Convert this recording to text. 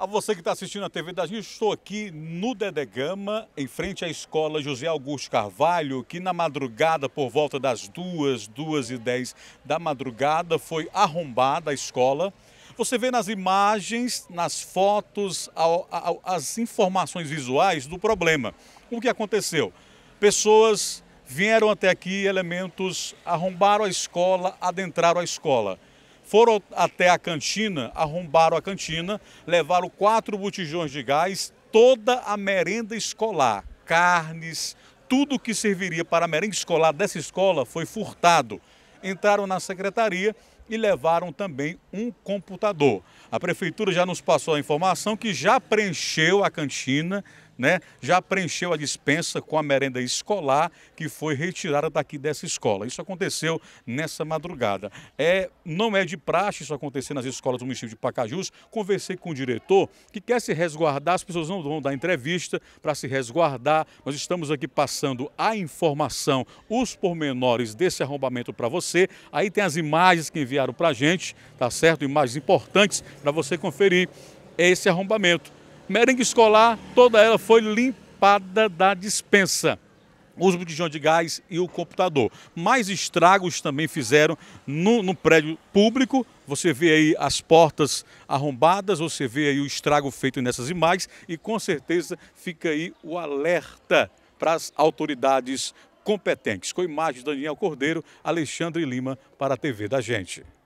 A você que está assistindo a TV da gente estou aqui no Dedegama, em frente à escola José Augusto Carvalho, que na madrugada, por volta das duas, duas e dez da madrugada, foi arrombada a escola. Você vê nas imagens, nas fotos, as informações visuais do problema. O que aconteceu? Pessoas vieram até aqui, elementos arrombaram a escola, adentraram a escola. Foram até a cantina, arrombaram a cantina, levaram quatro botijões de gás, toda a merenda escolar, carnes, tudo que serviria para a merenda escolar dessa escola foi furtado. Entraram na secretaria e levaram também um computador. A prefeitura já nos passou a informação que já preencheu a cantina né, já preencheu a dispensa com a merenda escolar que foi retirada daqui dessa escola. Isso aconteceu nessa madrugada. É, não é de praxe isso acontecer nas escolas do município de Pacajus. Conversei com o diretor que quer se resguardar, as pessoas não vão dar entrevista para se resguardar. Nós estamos aqui passando a informação, os pormenores desse arrombamento para você. Aí tem as imagens que enviaram para a gente, tá certo? Imagens importantes para você conferir esse arrombamento. Merengue escolar, toda ela foi limpada da dispensa os botijões de gás e o computador. Mais estragos também fizeram no, no, prédio público. Você vê aí as portas arrombadas, você vê aí o estrago feito nessas imagens e com certeza fica aí o alerta para as autoridades competentes. Com imagens de Daniel Cordeiro, Alexandre Lima para a TV da Gente.